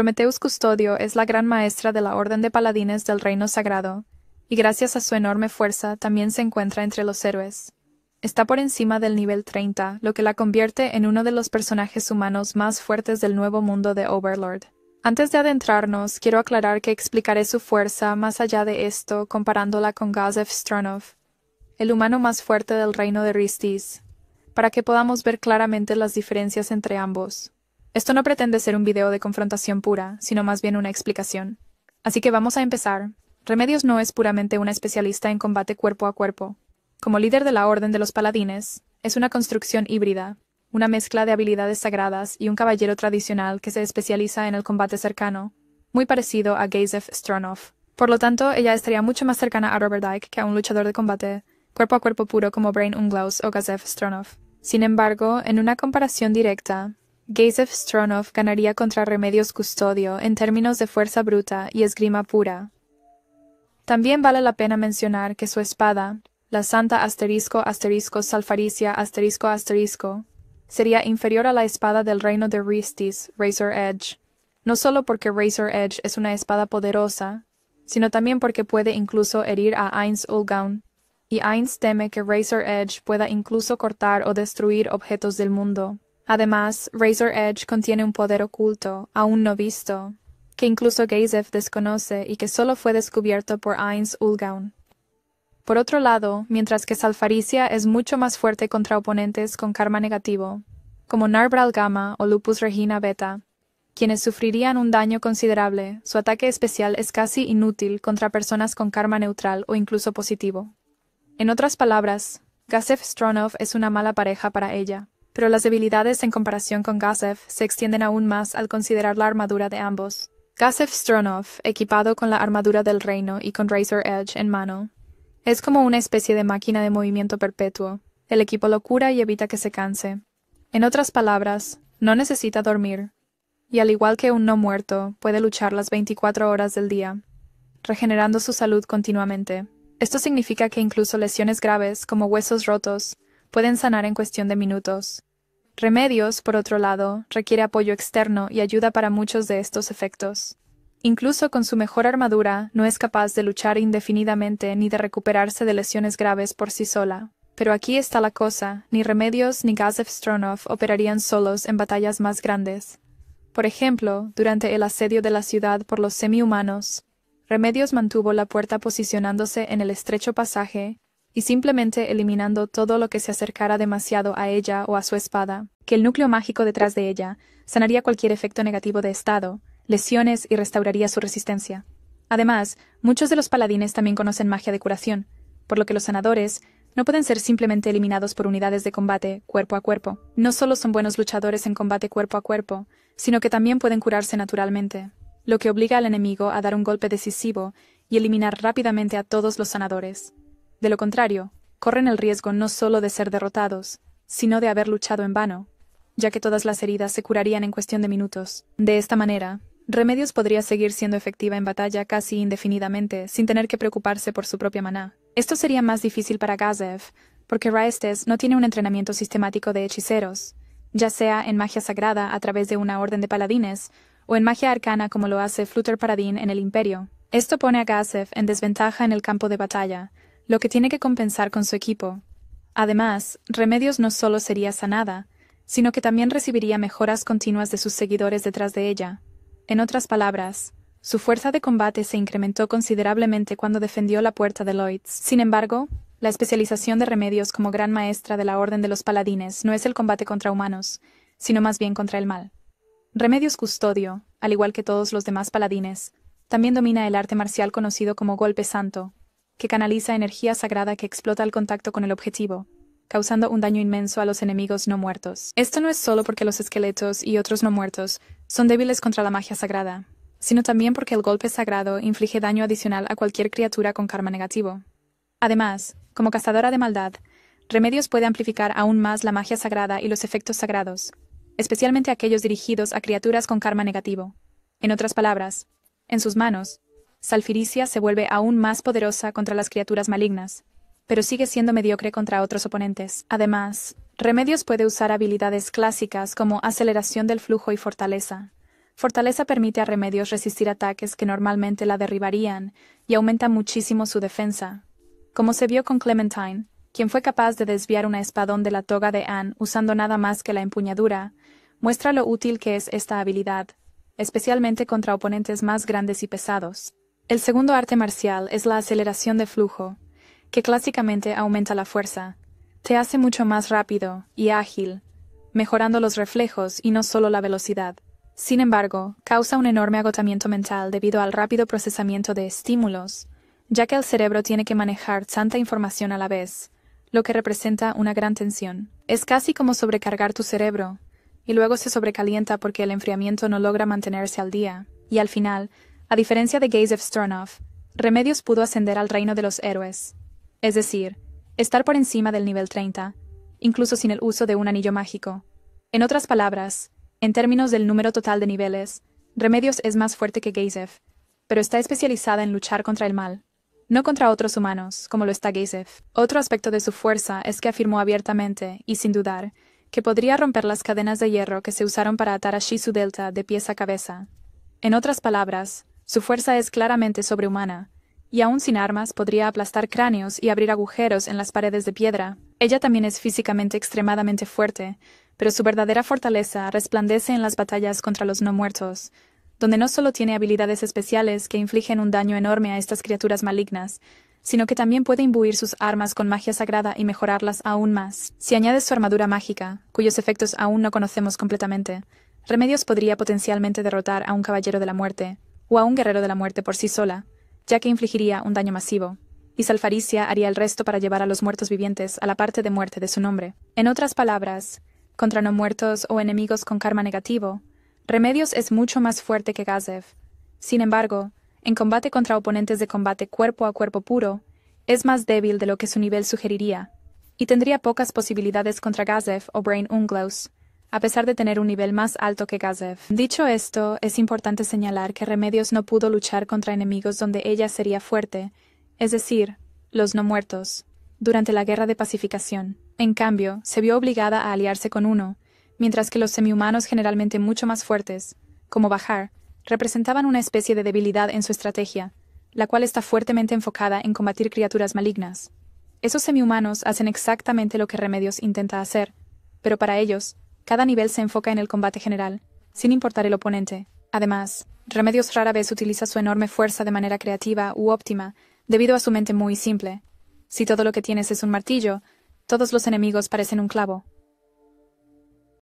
Prometeus Custodio es la gran maestra de la Orden de Paladines del Reino Sagrado, y gracias a su enorme fuerza también se encuentra entre los héroes. Está por encima del nivel 30, lo que la convierte en uno de los personajes humanos más fuertes del nuevo mundo de Overlord. Antes de adentrarnos, quiero aclarar que explicaré su fuerza más allá de esto comparándola con Gazef Stronov, el humano más fuerte del reino de Ristis, para que podamos ver claramente las diferencias entre ambos. Esto no pretende ser un video de confrontación pura, sino más bien una explicación. Así que vamos a empezar. Remedios no es puramente una especialista en combate cuerpo a cuerpo. Como líder de la Orden de los Paladines, es una construcción híbrida, una mezcla de habilidades sagradas y un caballero tradicional que se especializa en el combate cercano, muy parecido a Gazef Stronoff. Por lo tanto, ella estaría mucho más cercana a Robert Dyke que a un luchador de combate cuerpo a cuerpo puro como Brain Unglaus o Gazef Stronoff. Sin embargo, en una comparación directa, Gazef Stronov ganaría contra Remedios Custodio en términos de fuerza bruta y esgrima pura. También vale la pena mencionar que su espada, la Santa asterisco asterisco Salfaricia asterisco asterisco, sería inferior a la espada del reino de Ristis, Razor Edge, no solo porque Razor Edge es una espada poderosa, sino también porque puede incluso herir a Ainz Ulgaun, y Ainz teme que Razor Edge pueda incluso cortar o destruir objetos del mundo. Además, Razor Edge contiene un poder oculto, aún no visto, que incluso Gazef desconoce y que solo fue descubierto por Ainz Ulgaun. Por otro lado, mientras que Salfaricia es mucho más fuerte contra oponentes con karma negativo, como Narbral Gamma o Lupus Regina Beta, quienes sufrirían un daño considerable, su ataque especial es casi inútil contra personas con karma neutral o incluso positivo. En otras palabras, Gasef Stronov es una mala pareja para ella pero las debilidades en comparación con Gasev se extienden aún más al considerar la armadura de ambos. Gasev Stronov, equipado con la armadura del reino y con Razor Edge en mano, es como una especie de máquina de movimiento perpetuo. El equipo lo cura y evita que se canse. En otras palabras, no necesita dormir. Y al igual que un no muerto, puede luchar las 24 horas del día, regenerando su salud continuamente. Esto significa que incluso lesiones graves, como huesos rotos, pueden sanar en cuestión de minutos, Remedios, por otro lado, requiere apoyo externo y ayuda para muchos de estos efectos. Incluso con su mejor armadura, no es capaz de luchar indefinidamente ni de recuperarse de lesiones graves por sí sola. Pero aquí está la cosa, ni Remedios ni Gazev Stronov operarían solos en batallas más grandes. Por ejemplo, durante el asedio de la ciudad por los semi-humanos, Remedios mantuvo la puerta posicionándose en el estrecho pasaje, simplemente eliminando todo lo que se acercara demasiado a ella o a su espada, que el núcleo mágico detrás de ella sanaría cualquier efecto negativo de estado, lesiones y restauraría su resistencia. Además, muchos de los paladines también conocen magia de curación, por lo que los sanadores no pueden ser simplemente eliminados por unidades de combate cuerpo a cuerpo. No solo son buenos luchadores en combate cuerpo a cuerpo, sino que también pueden curarse naturalmente, lo que obliga al enemigo a dar un golpe decisivo y eliminar rápidamente a todos los sanadores. De lo contrario, corren el riesgo no solo de ser derrotados, sino de haber luchado en vano, ya que todas las heridas se curarían en cuestión de minutos. De esta manera, Remedios podría seguir siendo efectiva en batalla casi indefinidamente, sin tener que preocuparse por su propia maná. Esto sería más difícil para Gazef, porque Raestes no tiene un entrenamiento sistemático de hechiceros, ya sea en magia sagrada a través de una orden de paladines, o en magia arcana como lo hace Flutter Paradin en el Imperio. Esto pone a Gazef en desventaja en el campo de batalla, lo que tiene que compensar con su equipo. Además, Remedios no solo sería sanada, sino que también recibiría mejoras continuas de sus seguidores detrás de ella. En otras palabras, su fuerza de combate se incrementó considerablemente cuando defendió la puerta de Lloyds. Sin embargo, la especialización de Remedios como gran maestra de la Orden de los Paladines no es el combate contra humanos, sino más bien contra el mal. Remedios Custodio, al igual que todos los demás paladines, también domina el arte marcial conocido como golpe santo, que canaliza energía sagrada que explota al contacto con el objetivo, causando un daño inmenso a los enemigos no muertos. Esto no es solo porque los esqueletos y otros no muertos son débiles contra la magia sagrada, sino también porque el golpe sagrado inflige daño adicional a cualquier criatura con karma negativo. Además, como cazadora de maldad, Remedios puede amplificar aún más la magia sagrada y los efectos sagrados, especialmente aquellos dirigidos a criaturas con karma negativo. En otras palabras, en sus manos, Salfiricia se vuelve aún más poderosa contra las criaturas malignas, pero sigue siendo mediocre contra otros oponentes. Además, Remedios puede usar habilidades clásicas como aceleración del flujo y fortaleza. Fortaleza permite a Remedios resistir ataques que normalmente la derribarían y aumenta muchísimo su defensa, como se vio con Clementine, quien fue capaz de desviar un espadón de la toga de Anne usando nada más que la empuñadura, muestra lo útil que es esta habilidad, especialmente contra oponentes más grandes y pesados. El segundo arte marcial es la aceleración de flujo, que clásicamente aumenta la fuerza, te hace mucho más rápido y ágil, mejorando los reflejos y no solo la velocidad. Sin embargo, causa un enorme agotamiento mental debido al rápido procesamiento de estímulos, ya que el cerebro tiene que manejar tanta información a la vez, lo que representa una gran tensión. Es casi como sobrecargar tu cerebro, y luego se sobrecalienta porque el enfriamiento no logra mantenerse al día, y al final, a diferencia de Gazev Sturnoff, Remedios pudo ascender al reino de los héroes, es decir, estar por encima del nivel 30, incluso sin el uso de un anillo mágico. En otras palabras, en términos del número total de niveles, Remedios es más fuerte que Gazef, pero está especializada en luchar contra el mal, no contra otros humanos, como lo está Gazef. Otro aspecto de su fuerza es que afirmó abiertamente, y sin dudar, que podría romper las cadenas de hierro que se usaron para atar a Shizu Delta de pies a cabeza. En otras palabras, su fuerza es claramente sobrehumana, y aún sin armas podría aplastar cráneos y abrir agujeros en las paredes de piedra. Ella también es físicamente extremadamente fuerte, pero su verdadera fortaleza resplandece en las batallas contra los no muertos, donde no solo tiene habilidades especiales que infligen un daño enorme a estas criaturas malignas, sino que también puede imbuir sus armas con magia sagrada y mejorarlas aún más. Si añades su armadura mágica, cuyos efectos aún no conocemos completamente, Remedios podría potencialmente derrotar a un caballero de la muerte, o a un guerrero de la muerte por sí sola, ya que infligiría un daño masivo, y Salfaricia haría el resto para llevar a los muertos vivientes a la parte de muerte de su nombre. En otras palabras, contra no muertos o enemigos con karma negativo, Remedios es mucho más fuerte que Gazef. Sin embargo, en combate contra oponentes de combate cuerpo a cuerpo puro, es más débil de lo que su nivel sugeriría, y tendría pocas posibilidades contra Gazev o Brain Unglos, a pesar de tener un nivel más alto que Gazev. Dicho esto, es importante señalar que Remedios no pudo luchar contra enemigos donde ella sería fuerte, es decir, los no muertos, durante la guerra de pacificación. En cambio, se vio obligada a aliarse con uno, mientras que los semihumanos generalmente mucho más fuertes, como Bajar, representaban una especie de debilidad en su estrategia, la cual está fuertemente enfocada en combatir criaturas malignas. Esos semihumanos hacen exactamente lo que Remedios intenta hacer, pero para ellos, cada nivel se enfoca en el combate general, sin importar el oponente. Además, Remedios rara vez utiliza su enorme fuerza de manera creativa u óptima, debido a su mente muy simple. Si todo lo que tienes es un martillo, todos los enemigos parecen un clavo.